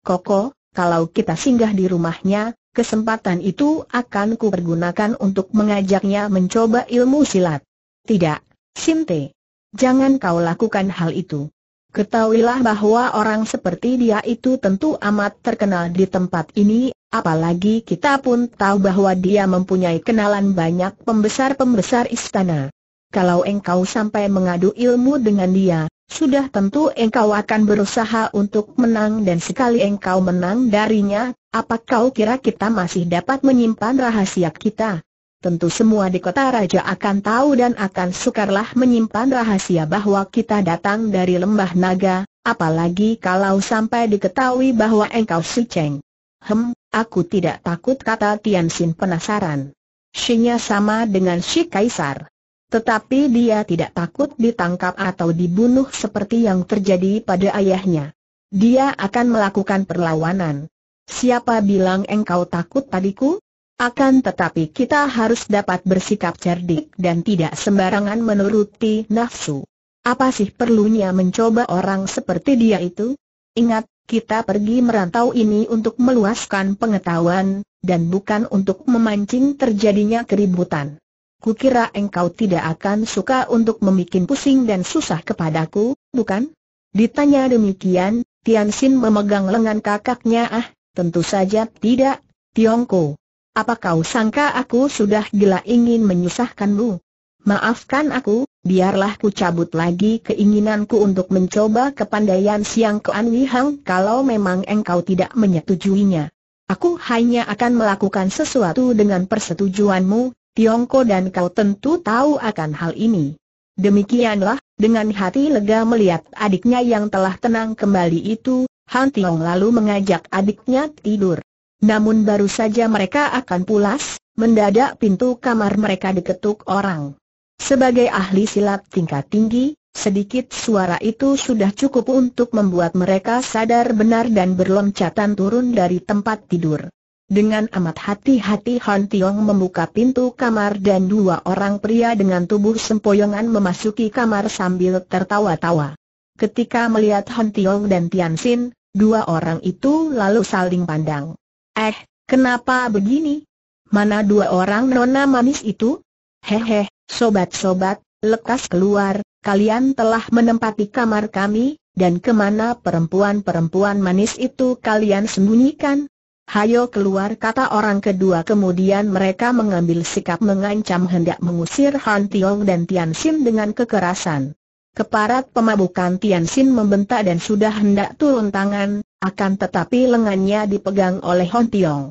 Koko, kalau kita singgah di rumahnya, kesempatan itu akan kupergunakan untuk mengajaknya mencoba ilmu silat. Tidak, Sinte. Jangan kau lakukan hal itu. Ketahuilah bahwa orang seperti dia itu tentu amat terkenal di tempat ini, apalagi kita pun tahu bahwa dia mempunyai kenalan banyak pembesar-pembesar istana. Kalau engkau sampai mengadu ilmu dengan dia, sudah tentu engkau akan berusaha untuk menang dan sekali engkau menang darinya, apa kau kira kita masih dapat menyimpan rahasia kita? tentu semua di kota raja akan tahu dan akan sukarlah menyimpan rahasia bahwa kita datang dari lembah naga, apalagi kalau sampai diketahui bahwa engkau si Cheng. Hem, aku tidak takut kata Tian Xin penasaran. Shinya sama dengan si Kaisar. Tetapi dia tidak takut ditangkap atau dibunuh seperti yang terjadi pada ayahnya. Dia akan melakukan perlawanan. Siapa bilang engkau takut padiku? Akan tetapi kita harus dapat bersikap cerdik dan tidak sembarangan menuruti nafsu. Apa sih perlunya mencoba orang seperti dia itu? Ingat, kita pergi merantau ini untuk meluaskan pengetahuan, dan bukan untuk memancing terjadinya keributan. Kukira engkau tidak akan suka untuk membuat pusing dan susah kepadaku, bukan? Ditanya demikian, Tianxin memegang lengan kakaknya ah, tentu saja tidak, Tiongko. Apa kau sangka aku sudah gila ingin menyusahkanmu? Maafkan aku, biarlah ku cabut lagi keinginanku untuk mencoba kepandaian Siang ke Wihang kalau memang engkau tidak menyetujuinya. Aku hanya akan melakukan sesuatu dengan persetujuanmu, Tiongko dan kau tentu tahu akan hal ini. Demikianlah, dengan hati lega melihat adiknya yang telah tenang kembali itu, Han Tiong lalu mengajak adiknya tidur. Namun baru saja mereka akan pulas, mendadak pintu kamar mereka diketuk orang. Sebagai ahli silat tingkat tinggi, sedikit suara itu sudah cukup untuk membuat mereka sadar benar dan berloncatan turun dari tempat tidur. Dengan amat hati-hati Han Tiong membuka pintu kamar dan dua orang pria dengan tubuh sempoyongan memasuki kamar sambil tertawa-tawa. Ketika melihat Han Tiong dan Tian Xin, dua orang itu lalu saling pandang. Eh, kenapa begini? Mana dua orang nona manis itu? Hehe, sobat-sobat, lekas keluar, kalian telah menempati kamar kami, dan kemana perempuan-perempuan manis itu kalian sembunyikan? Hayo keluar kata orang kedua kemudian mereka mengambil sikap mengancam hendak mengusir Han Tiong dan Tian Sim dengan kekerasan. Keparat pemabukan Xin membentak dan sudah hendak turun tangan, akan tetapi lengannya dipegang oleh Hon Tiong.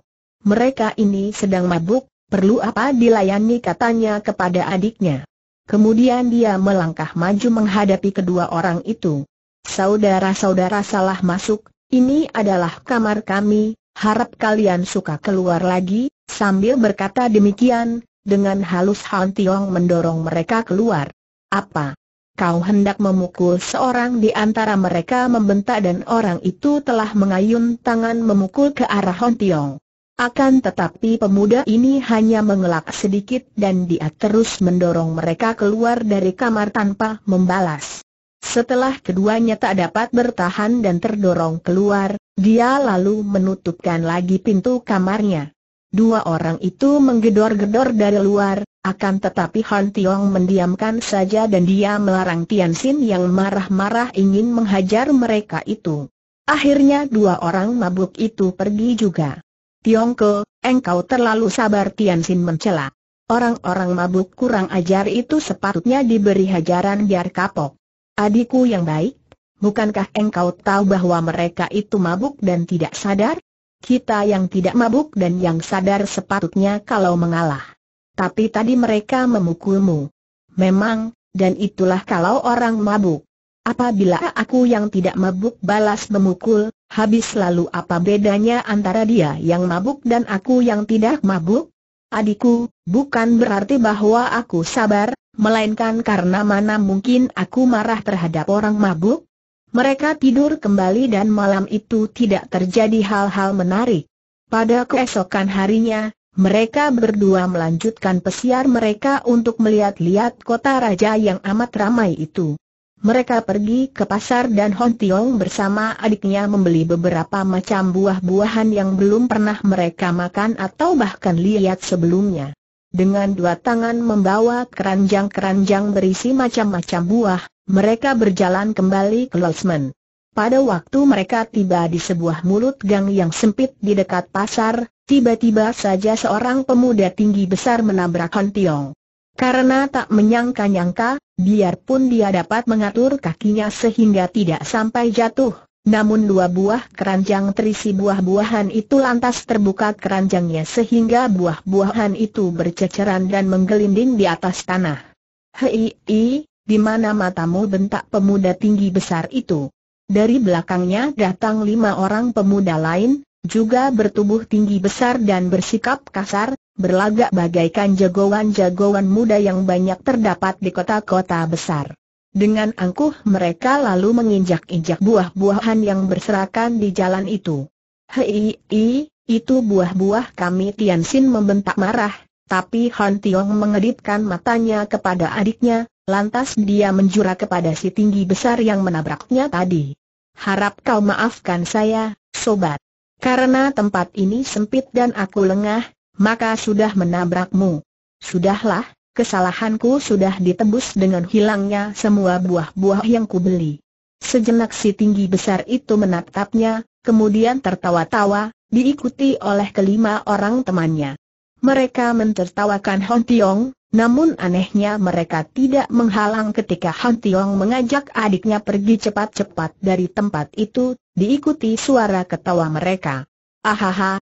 Mereka ini sedang mabuk, perlu apa dilayani katanya kepada adiknya. Kemudian dia melangkah maju menghadapi kedua orang itu. Saudara-saudara salah masuk, ini adalah kamar kami, harap kalian suka keluar lagi, sambil berkata demikian, dengan halus Han Tiong mendorong mereka keluar. Apa? kau hendak memukul seorang di antara mereka membentak dan orang itu telah mengayun tangan memukul ke arah Hon Tiong. Akan tetapi pemuda ini hanya mengelak sedikit dan dia terus mendorong mereka keluar dari kamar tanpa membalas. Setelah keduanya tak dapat bertahan dan terdorong keluar, dia lalu menutupkan lagi pintu kamarnya. Dua orang itu menggedor-gedor dari luar, akan tetapi Han Tiong mendiamkan saja dan dia melarang Tian Xin yang marah-marah ingin menghajar mereka itu. Akhirnya dua orang mabuk itu pergi juga. Tiong Ke, engkau terlalu sabar Tian Xin mencela. Orang-orang mabuk kurang ajar itu sepatutnya diberi hajaran biar kapok. Adikku yang baik, bukankah engkau tahu bahwa mereka itu mabuk dan tidak sadar? kita yang tidak mabuk dan yang sadar sepatutnya kalau mengalah. Tapi tadi mereka memukulmu. Memang, dan itulah kalau orang mabuk. Apabila aku yang tidak mabuk balas memukul, habis lalu apa bedanya antara dia yang mabuk dan aku yang tidak mabuk? Adikku, bukan berarti bahwa aku sabar, melainkan karena mana mungkin aku marah terhadap orang mabuk? Mereka tidur kembali dan malam itu tidak terjadi hal-hal menarik. Pada keesokan harinya, mereka berdua melanjutkan pesiar mereka untuk melihat-lihat kota raja yang amat ramai itu. Mereka pergi ke pasar dan Hon Tiong bersama adiknya membeli beberapa macam buah-buahan yang belum pernah mereka makan atau bahkan lihat sebelumnya. Dengan dua tangan membawa keranjang-keranjang berisi macam-macam buah, mereka berjalan kembali ke Losmen. Pada waktu mereka tiba di sebuah mulut gang yang sempit di dekat pasar, tiba-tiba saja seorang pemuda tinggi besar menabrak Hon Tiong. Karena tak menyangka-nyangka, biarpun dia dapat mengatur kakinya sehingga tidak sampai jatuh, namun dua buah keranjang terisi buah-buahan itu lantas terbuka keranjangnya sehingga buah-buahan itu berceceran dan menggelinding di atas tanah. Hei, di mana matamu bentak pemuda tinggi besar itu? Dari belakangnya datang lima orang pemuda lain, juga bertubuh tinggi besar dan bersikap kasar, berlagak bagaikan jagoan-jagoan muda yang banyak terdapat di kota-kota besar. Dengan angkuh mereka lalu menginjak-injak buah-buahan yang berserakan di jalan itu. Hei, i, itu buah-buah kami Tian Xin membentak marah, tapi Han Tiong mengedipkan matanya kepada adiknya, lantas dia menjura kepada si tinggi besar yang menabraknya tadi. Harap kau maafkan saya, sobat. Karena tempat ini sempit dan aku lengah, maka sudah menabrakmu. Sudahlah, kesalahanku sudah ditebus dengan hilangnya semua buah-buah yang kubeli. Sejenak si tinggi besar itu menatapnya, kemudian tertawa-tawa, diikuti oleh kelima orang temannya. Mereka mentertawakan Hon Tiong, namun anehnya mereka tidak menghalang ketika Hon Tiong mengajak adiknya pergi cepat-cepat dari tempat itu, diikuti suara ketawa mereka. Ahaha,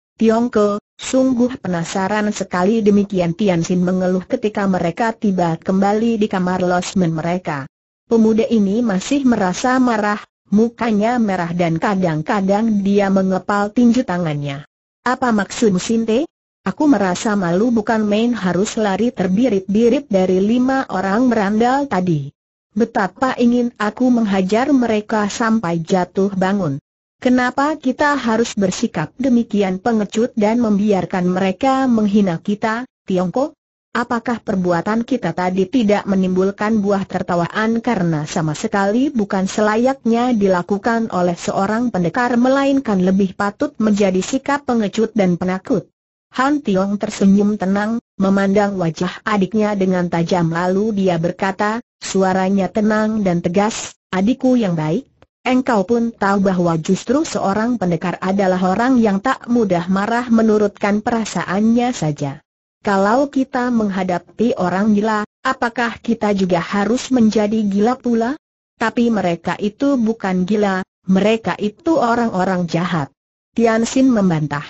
ke. Sungguh penasaran sekali demikian Tian Xin mengeluh ketika mereka tiba kembali di kamar losmen mereka. Pemuda ini masih merasa marah, mukanya merah dan kadang-kadang dia mengepal tinju tangannya. Apa maksud Sinte? Aku merasa malu bukan main harus lari terbirit-birit dari lima orang berandal tadi. Betapa ingin aku menghajar mereka sampai jatuh bangun. Kenapa kita harus bersikap demikian pengecut dan membiarkan mereka menghina kita, Tiongkok? Apakah perbuatan kita tadi tidak menimbulkan buah tertawaan karena sama sekali bukan selayaknya dilakukan oleh seorang pendekar melainkan lebih patut menjadi sikap pengecut dan penakut? Han Tiong tersenyum tenang, memandang wajah adiknya dengan tajam lalu dia berkata, suaranya tenang dan tegas, adikku yang baik, Engkau pun tahu bahwa justru seorang pendekar adalah orang yang tak mudah marah menurutkan perasaannya saja. Kalau kita menghadapi orang gila, apakah kita juga harus menjadi gila pula? Tapi mereka itu bukan gila, mereka itu orang-orang jahat. Tian Xin membantah.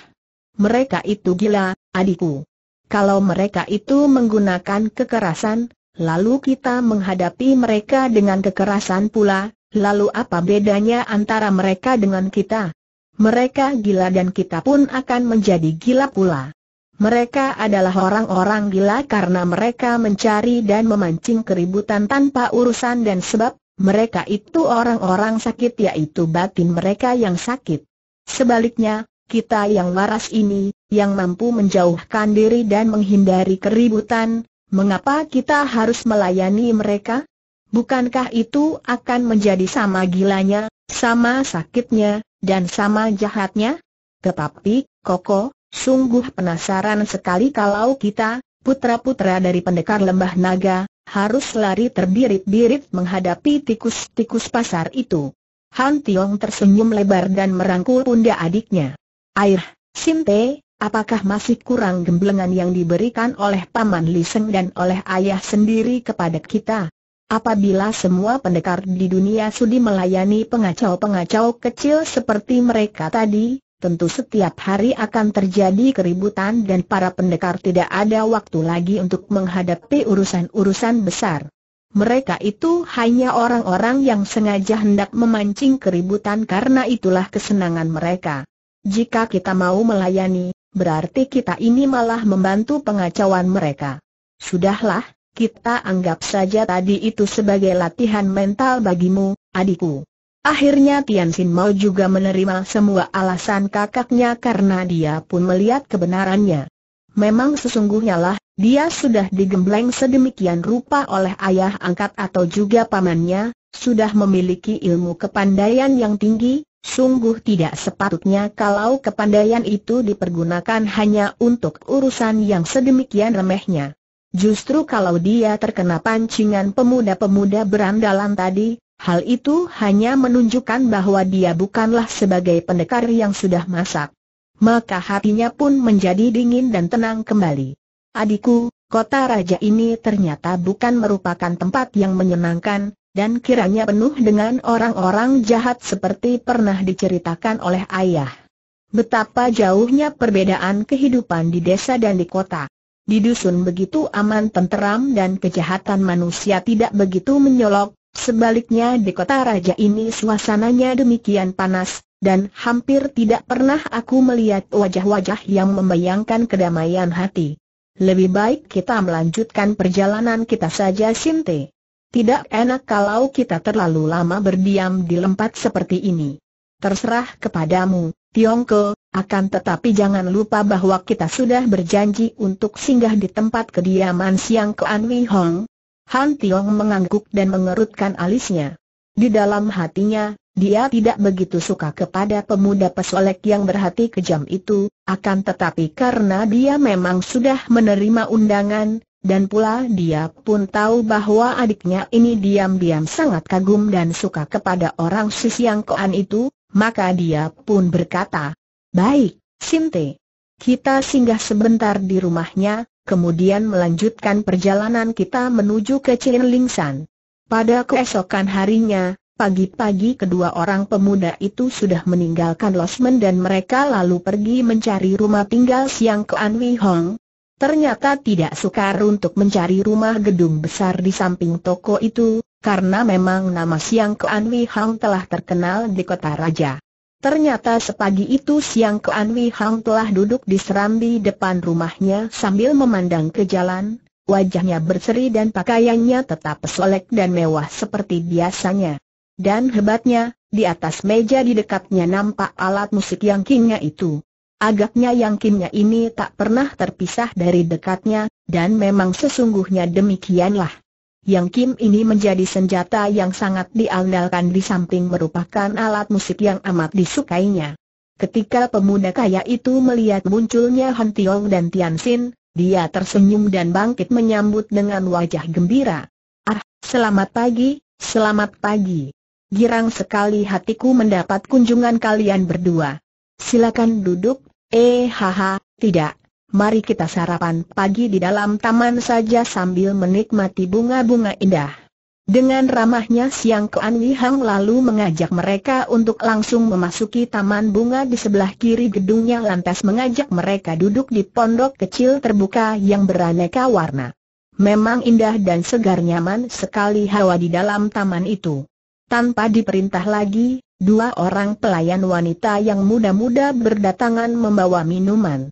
Mereka itu gila, adikku. Kalau mereka itu menggunakan kekerasan, lalu kita menghadapi mereka dengan kekerasan pula, Lalu apa bedanya antara mereka dengan kita? Mereka gila dan kita pun akan menjadi gila pula. Mereka adalah orang-orang gila karena mereka mencari dan memancing keributan tanpa urusan dan sebab, mereka itu orang-orang sakit yaitu batin mereka yang sakit. Sebaliknya, kita yang waras ini, yang mampu menjauhkan diri dan menghindari keributan, mengapa kita harus melayani mereka? Bukankah itu akan menjadi sama gilanya, sama sakitnya, dan sama jahatnya? Tetapi, Koko, sungguh penasaran sekali kalau kita, putra-putra dari pendekar lembah naga, harus lari terbirit-birit menghadapi tikus-tikus pasar itu. Han Tiong tersenyum lebar dan merangkul punda adiknya. Air, Simte, apakah masih kurang gemblengan yang diberikan oleh Paman Liseng dan oleh ayah sendiri kepada kita? Apabila semua pendekar di dunia sudi melayani pengacau-pengacau kecil seperti mereka tadi, tentu setiap hari akan terjadi keributan dan para pendekar tidak ada waktu lagi untuk menghadapi urusan-urusan besar. Mereka itu hanya orang-orang yang sengaja hendak memancing keributan karena itulah kesenangan mereka. Jika kita mau melayani, berarti kita ini malah membantu pengacauan mereka. Sudahlah, kita anggap saja tadi itu sebagai latihan mental bagimu, adikku. Akhirnya Tian Xin Mao juga menerima semua alasan kakaknya karena dia pun melihat kebenarannya. Memang sesungguhnya lah, dia sudah digembleng sedemikian rupa oleh ayah angkat atau juga pamannya, sudah memiliki ilmu kepandaian yang tinggi, sungguh tidak sepatutnya kalau kepandaian itu dipergunakan hanya untuk urusan yang sedemikian remehnya. Justru kalau dia terkena pancingan pemuda-pemuda berandalan tadi, hal itu hanya menunjukkan bahwa dia bukanlah sebagai pendekar yang sudah masak. Maka hatinya pun menjadi dingin dan tenang kembali. Adikku, kota raja ini ternyata bukan merupakan tempat yang menyenangkan, dan kiranya penuh dengan orang-orang jahat seperti pernah diceritakan oleh ayah. Betapa jauhnya perbedaan kehidupan di desa dan di kota. Di dusun begitu aman tenteram dan kejahatan manusia tidak begitu menyolok, sebaliknya di kota raja ini suasananya demikian panas, dan hampir tidak pernah aku melihat wajah-wajah yang membayangkan kedamaian hati. Lebih baik kita melanjutkan perjalanan kita saja Sinte. Tidak enak kalau kita terlalu lama berdiam di lempat seperti ini. Terserah kepadamu, Tiongko, akan tetapi jangan lupa bahwa kita sudah berjanji untuk singgah di tempat kediaman Siang ke Wei Hong. Han Tiong mengangguk dan mengerutkan alisnya. Di dalam hatinya, dia tidak begitu suka kepada pemuda pesolek yang berhati kejam itu, akan tetapi karena dia memang sudah menerima undangan, dan pula dia pun tahu bahwa adiknya ini diam-diam sangat kagum dan suka kepada orang Sisiang Koan itu, maka dia pun berkata, Baik, Sinte. Kita singgah sebentar di rumahnya, kemudian melanjutkan perjalanan kita menuju ke Cilingsan. Pada keesokan harinya, pagi-pagi kedua orang pemuda itu sudah meninggalkan Losmen dan mereka lalu pergi mencari rumah tinggal Siang ke Anwi Hong. Ternyata tidak sukar untuk mencari rumah gedung besar di samping toko itu, karena memang nama Siang ke Wei Hang telah terkenal di kota raja. Ternyata sepagi itu Siang ke Wei Hang telah duduk di serambi depan rumahnya sambil memandang ke jalan, wajahnya berseri dan pakaiannya tetap pesolek dan mewah seperti biasanya. Dan hebatnya, di atas meja di dekatnya nampak alat musik yang Kimnya itu. Agaknya yang kimnya ini tak pernah terpisah dari dekatnya, dan memang sesungguhnya demikianlah yang Kim ini menjadi senjata yang sangat diandalkan di samping merupakan alat musik yang amat disukainya. Ketika pemuda kaya itu melihat munculnya Han Tiong dan Tian Xin, dia tersenyum dan bangkit menyambut dengan wajah gembira. Ah, selamat pagi, selamat pagi. Girang sekali hatiku mendapat kunjungan kalian berdua. Silakan duduk, eh haha, tidak, mari kita sarapan pagi di dalam taman saja sambil menikmati bunga-bunga indah. Dengan ramahnya Siang Kuan Wihang lalu mengajak mereka untuk langsung memasuki taman bunga di sebelah kiri gedungnya lantas mengajak mereka duduk di pondok kecil terbuka yang beraneka warna. Memang indah dan segar nyaman sekali hawa di dalam taman itu. Tanpa diperintah lagi, dua orang pelayan wanita yang muda-muda berdatangan membawa minuman.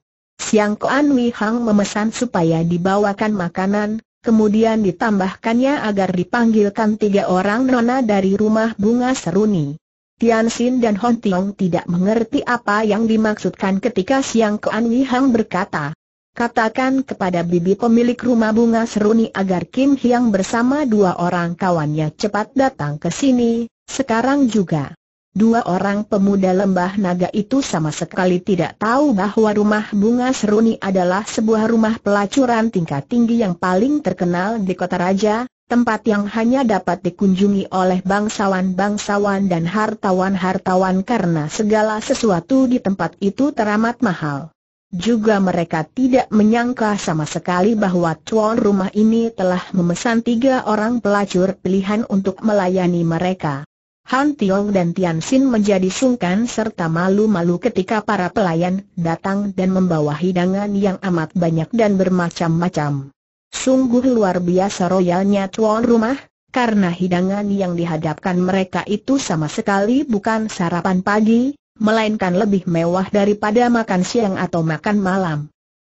Siang Kuan Wei Hang memesan supaya dibawakan makanan, kemudian ditambahkannya agar dipanggilkan tiga orang nona dari rumah bunga seruni. Tian Xin dan Hon Tiong tidak mengerti apa yang dimaksudkan ketika Siang Kuan Wei Hang berkata. Katakan kepada bibi pemilik rumah bunga seruni agar Kim Hyang bersama dua orang kawannya cepat datang ke sini, sekarang juga. Dua orang pemuda lembah naga itu sama sekali tidak tahu bahwa rumah bunga seruni adalah sebuah rumah pelacuran tingkat tinggi yang paling terkenal di kota raja, tempat yang hanya dapat dikunjungi oleh bangsawan-bangsawan dan hartawan-hartawan karena segala sesuatu di tempat itu teramat mahal. Juga mereka tidak menyangka sama sekali bahwa tuan rumah ini telah memesan tiga orang pelacur pilihan untuk melayani mereka. Han Tiong dan Tian Xin menjadi sungkan serta malu-malu ketika para pelayan datang dan membawa hidangan yang amat banyak dan bermacam-macam. Sungguh luar biasa royalnya tuan rumah, karena hidangan yang dihadapkan mereka itu sama sekali bukan sarapan pagi, melainkan lebih mewah daripada makan siang atau makan malam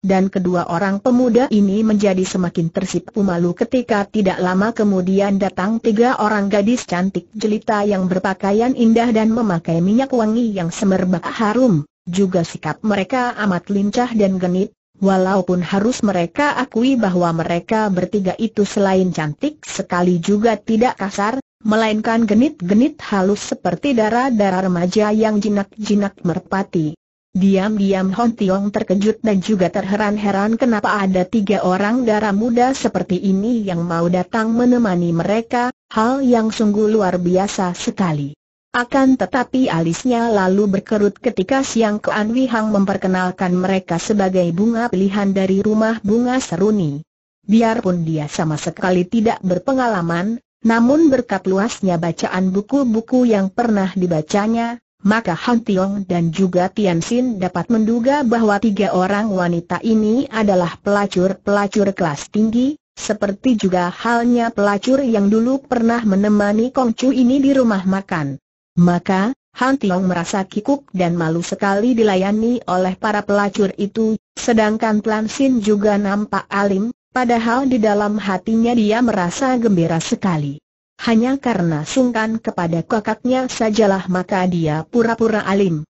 dan kedua orang pemuda ini menjadi semakin tersipu malu ketika tidak lama kemudian datang tiga orang gadis cantik jelita yang berpakaian indah dan memakai minyak wangi yang semerbak harum. Juga sikap mereka amat lincah dan genit, walaupun harus mereka akui bahwa mereka bertiga itu selain cantik sekali juga tidak kasar, melainkan genit-genit halus seperti darah-darah remaja yang jinak-jinak merpati. Diam-diam Hon Tiong terkejut dan juga terheran-heran kenapa ada tiga orang darah muda seperti ini yang mau datang menemani mereka, hal yang sungguh luar biasa sekali. Akan tetapi alisnya lalu berkerut ketika Siang Wi Hang memperkenalkan mereka sebagai bunga pilihan dari rumah bunga seruni. Biarpun dia sama sekali tidak berpengalaman, namun berkat luasnya bacaan buku-buku yang pernah dibacanya, maka Han Tiong dan juga Tian Xin dapat menduga bahwa tiga orang wanita ini adalah pelacur-pelacur kelas tinggi, seperti juga halnya pelacur yang dulu pernah menemani Kong Chu ini di rumah makan. Maka, Han Tiong merasa kikuk dan malu sekali dilayani oleh para pelacur itu, sedangkan Tian Xin juga nampak alim, padahal di dalam hatinya dia merasa gembira sekali. Hanya karena sungkan kepada kakaknya sajalah maka dia pura-pura alim.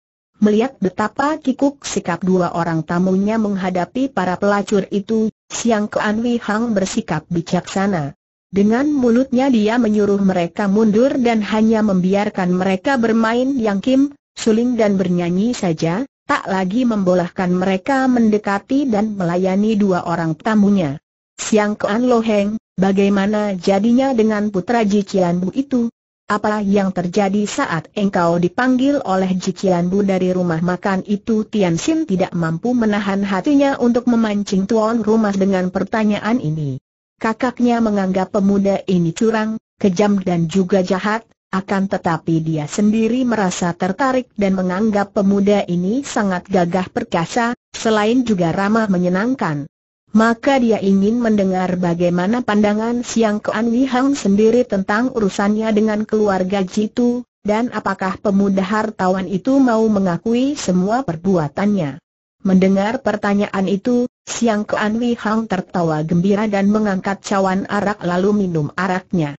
Melihat betapa kikuk sikap dua orang tamunya menghadapi para pelacur itu, Siang Kuan Wei Hang bersikap bijaksana. Dengan mulutnya dia menyuruh mereka mundur dan hanya membiarkan mereka bermain yang kim, suling dan bernyanyi saja, tak lagi membolehkan mereka mendekati dan melayani dua orang tamunya. Siang Kuan Loheng, Bagaimana jadinya dengan putra Jician itu? Apa yang terjadi saat engkau dipanggil oleh Jician dari rumah makan itu Tian Xin tidak mampu menahan hatinya untuk memancing tuan rumah dengan pertanyaan ini. Kakaknya menganggap pemuda ini curang, kejam dan juga jahat, akan tetapi dia sendiri merasa tertarik dan menganggap pemuda ini sangat gagah perkasa, selain juga ramah menyenangkan maka dia ingin mendengar bagaimana pandangan Siang Kean Wihang sendiri tentang urusannya dengan keluarga Jitu, dan apakah pemuda hartawan itu mau mengakui semua perbuatannya. Mendengar pertanyaan itu, Siang Kean Wihang tertawa gembira dan mengangkat cawan arak lalu minum araknya.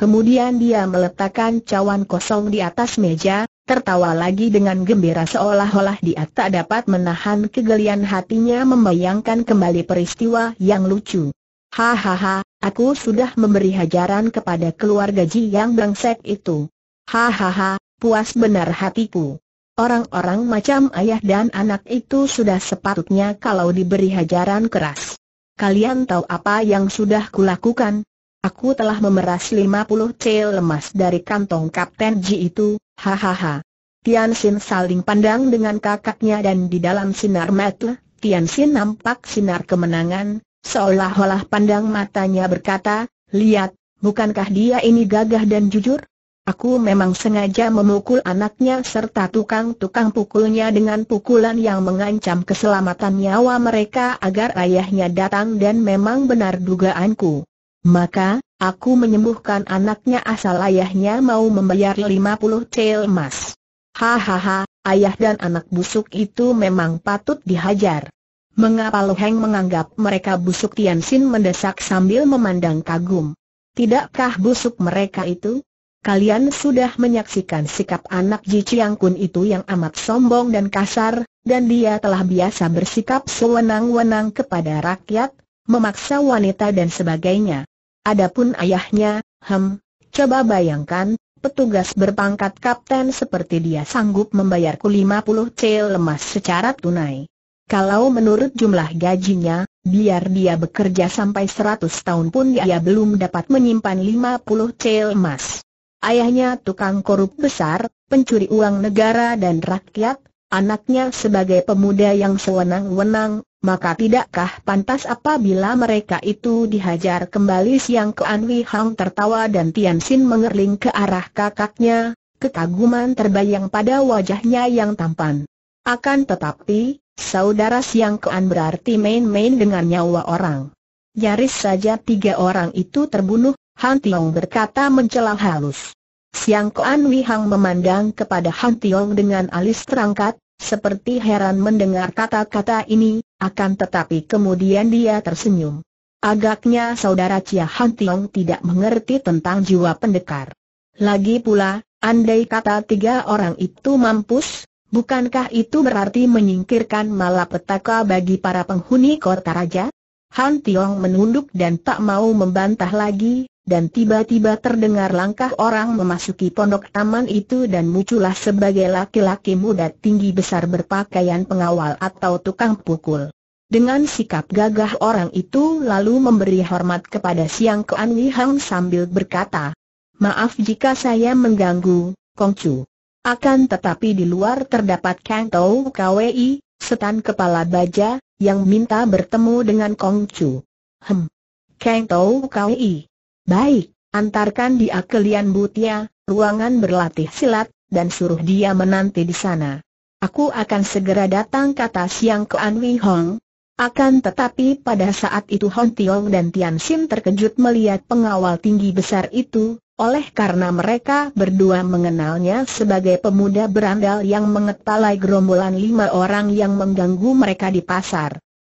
Kemudian dia meletakkan cawan kosong di atas meja, tertawa lagi dengan gembira seolah-olah dia tak dapat menahan kegelian hatinya membayangkan kembali peristiwa yang lucu. Hahaha, aku sudah memberi hajaran kepada keluarga Ji yang bangsek itu. Hahaha, puas benar hatiku. Orang-orang macam ayah dan anak itu sudah sepatutnya kalau diberi hajaran keras. Kalian tahu apa yang sudah kulakukan? Aku telah memeras 50 cel lemas dari kantong Kapten Ji itu, hahaha. Tian Xin saling pandang dengan kakaknya dan di dalam sinar mata, Tian Xin nampak sinar kemenangan, seolah-olah pandang matanya berkata, lihat, bukankah dia ini gagah dan jujur? Aku memang sengaja memukul anaknya serta tukang-tukang pukulnya dengan pukulan yang mengancam keselamatan nyawa mereka agar ayahnya datang dan memang benar dugaanku. Maka, aku menyembuhkan anaknya asal ayahnya mau membayar 50 cel emas. Hahaha, ayah dan anak busuk itu memang patut dihajar. Mengapa Lu Heng menganggap mereka busuk Tian Xin mendesak sambil memandang kagum. Tidakkah busuk mereka itu? Kalian sudah menyaksikan sikap anak Ji Chiang Kun itu yang amat sombong dan kasar, dan dia telah biasa bersikap sewenang-wenang kepada rakyat, memaksa wanita dan sebagainya. Adapun ayahnya, hem, coba bayangkan, petugas berpangkat kapten seperti dia sanggup membayarku 50 C lemas secara tunai. Kalau menurut jumlah gajinya, biar dia bekerja sampai 100 tahun pun dia belum dapat menyimpan 50 C emas. Ayahnya tukang korup besar, pencuri uang negara dan rakyat, anaknya sebagai pemuda yang sewenang-wenang, maka tidakkah pantas apabila mereka itu dihajar kembali siang ke Anwi Hang tertawa dan Tian Xin mengerling ke arah kakaknya, kekaguman terbayang pada wajahnya yang tampan. Akan tetapi, saudara Siang Kean berarti main-main dengan nyawa orang. Nyaris saja tiga orang itu terbunuh, Han Tiong berkata mencela halus. Siang Koan Wihang memandang kepada Han Tiong dengan alis terangkat, seperti heran mendengar kata-kata ini, akan tetapi kemudian dia tersenyum. Agaknya saudara Cia Han Tiong tidak mengerti tentang jiwa pendekar. Lagi pula, andai kata tiga orang itu mampus, bukankah itu berarti menyingkirkan malapetaka bagi para penghuni kota raja? Han Tiong menunduk dan tak mau membantah lagi, dan tiba-tiba terdengar langkah orang memasuki pondok taman itu dan muncullah sebagai laki-laki muda tinggi besar berpakaian pengawal atau tukang pukul. Dengan sikap gagah orang itu lalu memberi hormat kepada Siang Kuan Wihang sambil berkata, Maaf jika saya mengganggu, Kongcu. Akan tetapi di luar terdapat Kang Tau KWI, setan kepala baja, yang minta bertemu dengan Kongcu. Hem. Kang Tau KWI. Baik, antarkan dia ke Lian Butia, ruangan berlatih silat, dan suruh dia menanti di sana. Aku akan segera datang kata Siang ke Anwi Hong. Akan tetapi pada saat itu Hong Tiong dan Tian Sim terkejut melihat pengawal tinggi besar itu, oleh karena mereka berdua mengenalnya sebagai pemuda berandal yang mengetalai gerombolan lima orang yang mengganggu mereka di pasar.